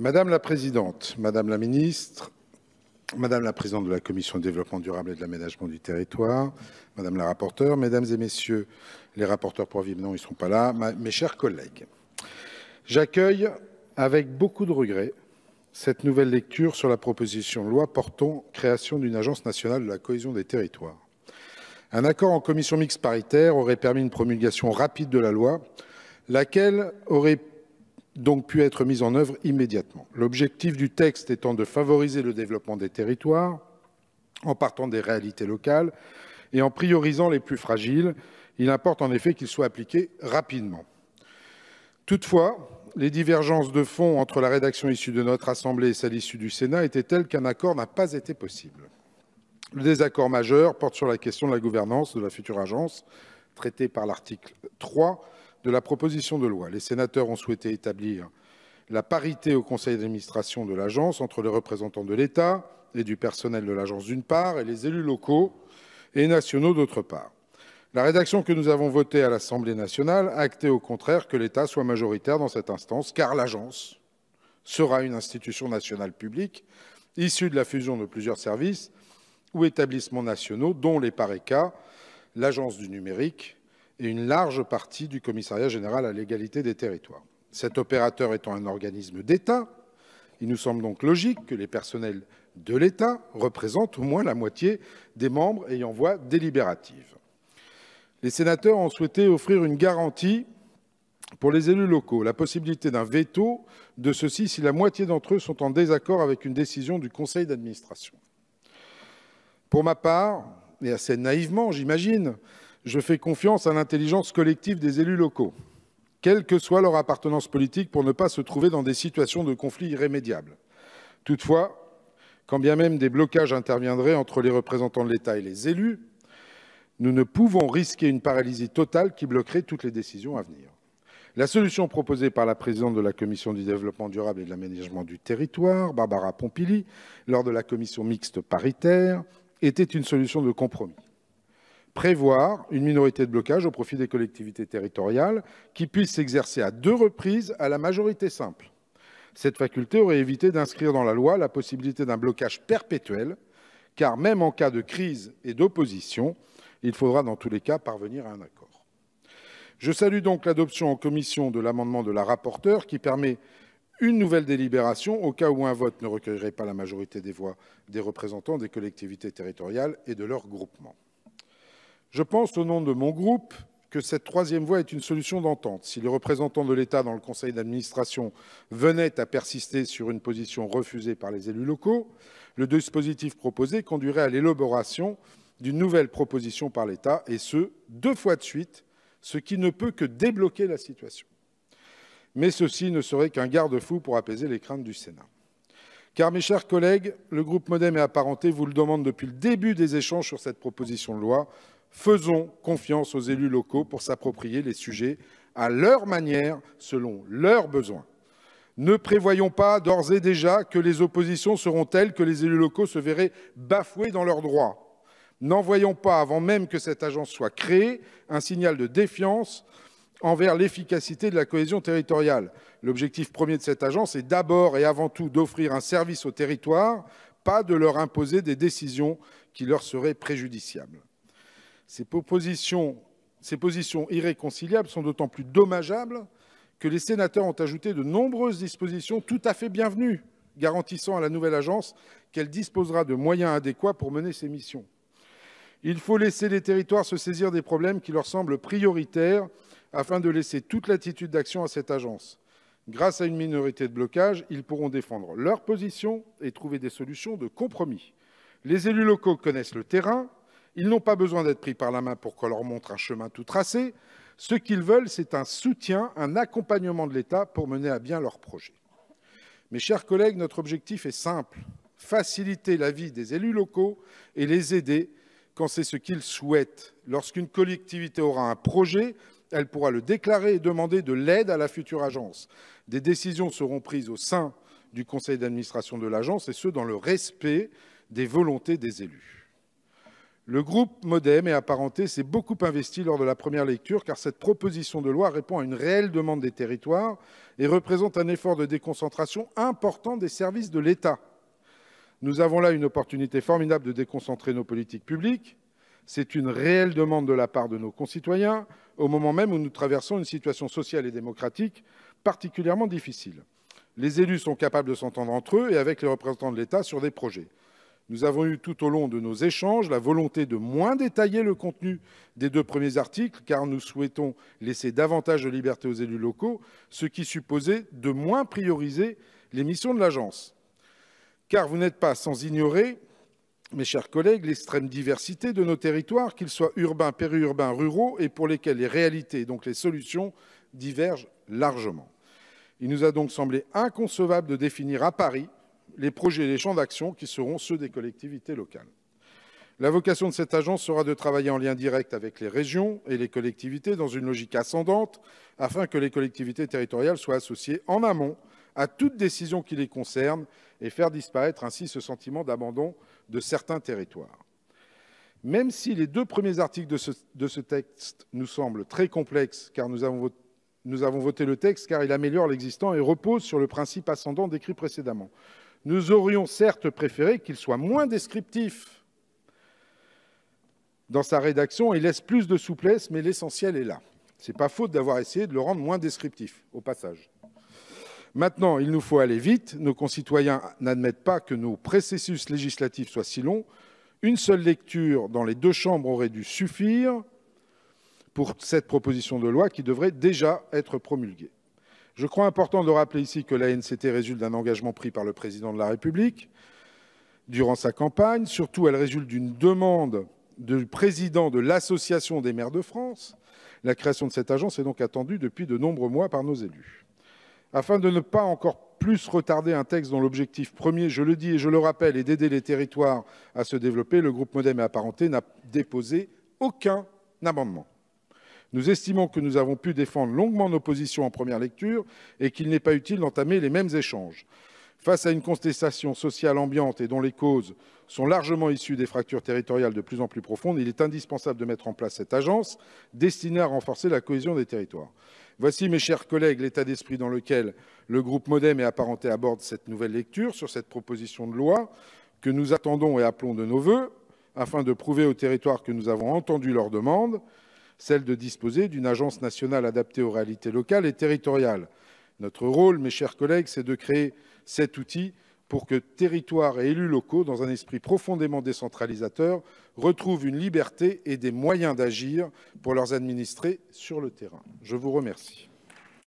Madame la Présidente, Madame la Ministre, Madame la Présidente de la Commission du Développement durable et de l'aménagement du territoire, Madame la Rapporteure, Mesdames et Messieurs les rapporteurs pour avis, non, ils ne sont pas là, mes chers collègues. J'accueille avec beaucoup de regret cette nouvelle lecture sur la proposition de loi portant création d'une agence nationale de la cohésion des territoires. Un accord en commission mixte paritaire aurait permis une promulgation rapide de la loi, laquelle aurait donc pu être mise en œuvre immédiatement. L'objectif du texte étant de favoriser le développement des territoires en partant des réalités locales et en priorisant les plus fragiles, il importe en effet qu'il soit appliqué rapidement. Toutefois, les divergences de fond entre la rédaction issue de notre Assemblée et celle issue du Sénat étaient telles qu'un accord n'a pas été possible. Le désaccord majeur porte sur la question de la gouvernance de la future agence, traitée par l'article 3 de la proposition de loi. Les sénateurs ont souhaité établir la parité au conseil d'administration de l'agence entre les représentants de l'État et du personnel de l'agence d'une part et les élus locaux et nationaux d'autre part. La rédaction que nous avons votée à l'Assemblée nationale a acté au contraire que l'État soit majoritaire dans cette instance, car l'agence sera une institution nationale publique issue de la fusion de plusieurs services ou établissements nationaux, dont les parécas, l'Agence du numérique, et une large partie du Commissariat général à l'égalité des territoires. Cet opérateur étant un organisme d'État, il nous semble donc logique que les personnels de l'État représentent au moins la moitié des membres ayant voix délibérative. Les sénateurs ont souhaité offrir une garantie pour les élus locaux, la possibilité d'un veto de ceux-ci si la moitié d'entre eux sont en désaccord avec une décision du conseil d'administration. Pour ma part, et assez naïvement, j'imagine, je fais confiance à l'intelligence collective des élus locaux, quelle que soit leur appartenance politique, pour ne pas se trouver dans des situations de conflit irrémédiables. Toutefois, quand bien même des blocages interviendraient entre les représentants de l'État et les élus, nous ne pouvons risquer une paralysie totale qui bloquerait toutes les décisions à venir. La solution proposée par la présidente de la Commission du développement durable et de l'aménagement du territoire, Barbara Pompili, lors de la commission mixte paritaire, était une solution de compromis prévoir une minorité de blocage au profit des collectivités territoriales qui puisse s'exercer à deux reprises à la majorité simple. Cette faculté aurait évité d'inscrire dans la loi la possibilité d'un blocage perpétuel, car même en cas de crise et d'opposition, il faudra dans tous les cas parvenir à un accord. Je salue donc l'adoption en commission de l'amendement de la rapporteure qui permet une nouvelle délibération au cas où un vote ne recueillerait pas la majorité des voix des représentants des collectivités territoriales et de leurs groupements. Je pense, au nom de mon groupe, que cette troisième voie est une solution d'entente. Si les représentants de l'État dans le conseil d'administration venaient à persister sur une position refusée par les élus locaux, le dispositif proposé conduirait à l'élaboration d'une nouvelle proposition par l'État, et ce, deux fois de suite, ce qui ne peut que débloquer la situation. Mais ceci ne serait qu'un garde-fou pour apaiser les craintes du Sénat. Car, mes chers collègues, le groupe Modem et Apparenté vous le demande depuis le début des échanges sur cette proposition de loi. Faisons confiance aux élus locaux pour s'approprier les sujets à leur manière, selon leurs besoins. Ne prévoyons pas d'ores et déjà que les oppositions seront telles que les élus locaux se verraient bafoués dans leurs droits. N'envoyons pas, avant même que cette agence soit créée, un signal de défiance envers l'efficacité de la cohésion territoriale. L'objectif premier de cette agence est d'abord et avant tout d'offrir un service au territoire, pas de leur imposer des décisions qui leur seraient préjudiciables. Ces, positions irréconciliables sont d'autant plus dommageables que les sénateurs ont ajouté de nombreuses dispositions tout à fait bienvenues, garantissant à la nouvelle agence qu'elle disposera de moyens adéquats pour mener ses missions. Il faut laisser les territoires se saisir des problèmes qui leur semblent prioritaires afin de laisser toute latitude d'action à cette agence. Grâce à une minorité de blocage, ils pourront défendre leur position et trouver des solutions de compromis. Les élus locaux connaissent le terrain, ils n'ont pas besoin d'être pris par la main pour qu'on leur montre un chemin tout tracé. Ce qu'ils veulent, c'est un soutien, un accompagnement de l'État pour mener à bien leur projet. Mes chers collègues, notre objectif est simple, faciliter la vie des élus locaux et les aider quand c'est ce qu'ils souhaitent. Lorsqu'une collectivité aura un projet, elle pourra le déclarer et demander de l'aide à la future agence. Des décisions seront prises au sein du conseil d'administration de l'agence, et ce, dans le respect des volontés des élus. Le groupe Modem et apparenté s'est beaucoup investi lors de la première lecture car cette proposition de loi répond à une réelle demande des territoires et représente un effort de déconcentration important des services de l'État. Nous avons là une opportunité formidable de déconcentrer nos politiques publiques. C'est une réelle demande de la part de nos concitoyens au moment même où nous traversons une situation sociale et démocratique particulièrement difficile. Les élus sont capables de s'entendre entre eux et avec les représentants de l'État sur des projets. Nous avons eu tout au long de nos échanges la volonté de moins détailler le contenu des deux premiers articles, car nous souhaitons laisser davantage de liberté aux élus locaux, ce qui supposait de moins prioriser les missions de l'agence. Car vous n'êtes pas sans ignorer, mes chers collègues, l'extrême diversité de nos territoires, qu'ils soient urbains, périurbains, ruraux, et pour lesquels les réalités, donc les solutions, divergent largement. Il nous a donc semblé inconcevable de définir à Paris les projets et les champs d'action qui seront ceux des collectivités locales. La vocation de cette agence sera de travailler en lien direct avec les régions et les collectivités dans une logique ascendante afin que les collectivités territoriales soient associées en amont à toute décision qui les concerne et faire disparaître ainsi ce sentiment d'abandon de certains territoires. Même si les deux premiers articles de ce, texte nous semblent très complexes car nous avons voté le texte car il améliore l'existant et repose sur le principe ascendant décrit précédemment, nous aurions certes préféré qu'il soit moins descriptif dans sa rédaction. Il laisse plus de souplesse, mais l'essentiel est là. Ce n'est pas faute d'avoir essayé de le rendre moins descriptif, au passage. Maintenant, il nous faut aller vite. Nos concitoyens n'admettent pas que nos processus législatifs soient si longs. Une seule lecture dans les deux chambres aurait dû suffire pour cette proposition de loi qui devrait déjà être promulguée. Je crois important de rappeler ici que la NCT résulte d'un engagement pris par le président de la République durant sa campagne. Surtout, elle résulte d'une demande du président de l'Association des maires de France. La création de cette agence est donc attendue depuis de nombreux mois par nos élus. Afin de ne pas encore plus retarder un texte dont l'objectif premier, je le dis et je le rappelle, est d'aider les territoires à se développer, le groupe Modem et Apparenté n'a déposé aucun amendement. Nous estimons que nous avons pu défendre longuement nos positions en première lecture et qu'il n'est pas utile d'entamer les mêmes échanges. Face à une contestation sociale ambiante et dont les causes sont largement issues des fractures territoriales de plus en plus profondes, il est indispensable de mettre en place cette agence destinée à renforcer la cohésion des territoires. Voici, mes chers collègues, l'état d'esprit dans lequel le groupe Modem est apparenté aborde cette nouvelle lecture sur cette proposition de loi que nous attendons et appelons de nos vœux afin de prouver aux territoires que nous avons entendu leurs demandes celle de disposer d'une agence nationale adaptée aux réalités locales et territoriales. Notre rôle, mes chers collègues, c'est de créer cet outil pour que territoires et élus locaux, dans un esprit profondément décentralisateur, retrouvent une liberté et des moyens d'agir pour leurs administrés sur le terrain. Je vous remercie.